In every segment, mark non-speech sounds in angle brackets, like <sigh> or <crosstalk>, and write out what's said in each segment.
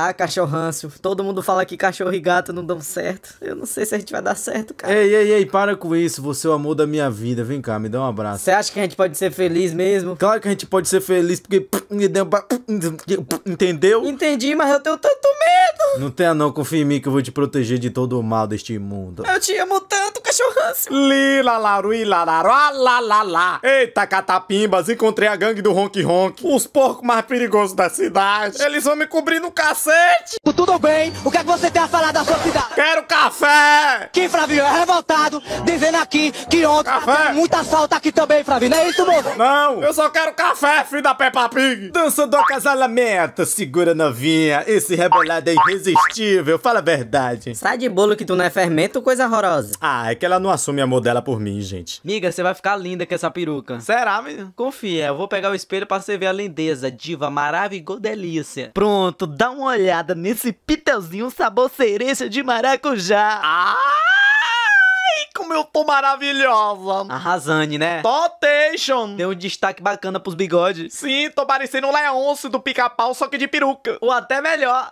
Ah, cachorro Todo mundo fala que cachorro e gato não dão certo. Eu não sei se a gente vai dar certo, cara. Ei, ei, ei, para com isso. Você é o amor da minha vida. Vem cá, me dá um abraço. Você acha que a gente pode ser feliz mesmo? Claro que a gente pode ser feliz, porque. Entendeu? Entendi, mas eu tenho tanto medo. Não tenha não, confia em mim que eu vou te proteger de todo o mal deste mundo. Eu te amo tanto cachorranço. Lilalaru, ilalaru, alalalá. Eita, catapimbas, encontrei a gangue do honk honk. Os porcos mais perigosos da cidade. Eles vão me cobrir no cacete. Tipo, tudo bem, o que é que você tem a falar da sua cidade? Quero café. Que Flavio é revoltado, dizendo aqui que ontem café. muita falta aqui também, Flavio. Não é isso, moço? Não, eu só quero café, filho da Peppa Pig. Dança do acasalamento, segura novinha. Esse rebolado é irresistível, fala a verdade. Sai de bolo que tu não é fermento, coisa horrorosa. Ai, que ela não assume a modela por mim, gente? Miga, você vai ficar linda com essa peruca. Será, menino? Confia, eu vou pegar o espelho pra você ver a lindeza, diva maravigodelícia. Pronto, dá uma olhada nesse piteuzinho sabor cereja de maracujá. Ah! como eu tô maravilhosa. Arrasane, né? Totation. Deu um destaque bacana pros bigodes. Sim, tô parecendo um Leonce do pica-pau, só que de peruca. Ou até melhor,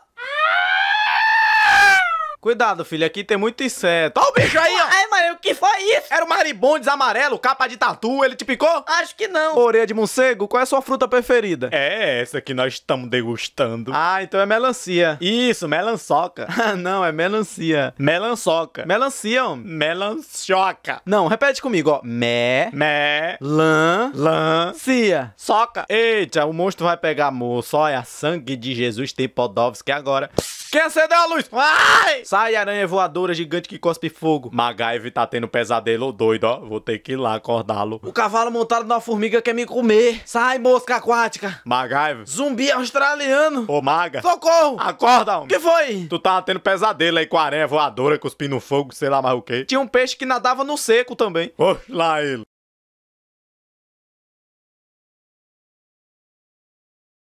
Cuidado, filho, aqui tem muito inseto. Olha o bicho aí, ó. Ai, mãe, o que foi isso? Era o maribondes amarelo, capa de tatu, ele te picou? Acho que não. Orelha de morcego, qual é a sua fruta preferida? É essa que nós estamos degustando. Ah, então é melancia. Isso, melançoca. <laughs> não, é melancia. Melançoca. Melancia, ó. Melançoca. Não, repete comigo, ó. Mé. Mé. Lã. Lã. Cia. Soca. Eita, o monstro vai pegar moço. Olha, é sangue de Jesus tem Podovski agora. Quem acendeu a luz? Ai! Sai, aranha voadora gigante que cospe fogo. Magaive tá tendo pesadelo doido, ó. Vou ter que ir lá acordá-lo. O cavalo montado na formiga quer me comer. Sai, mosca aquática. Magaive. Zumbi australiano. Ô, Maga. Socorro. Acorda, homem. Que foi? Tu tava tá tendo pesadelo aí com a aranha voadora cuspindo fogo, sei lá mais o quê. Tinha um peixe que nadava no seco também. Oxe, lá ele.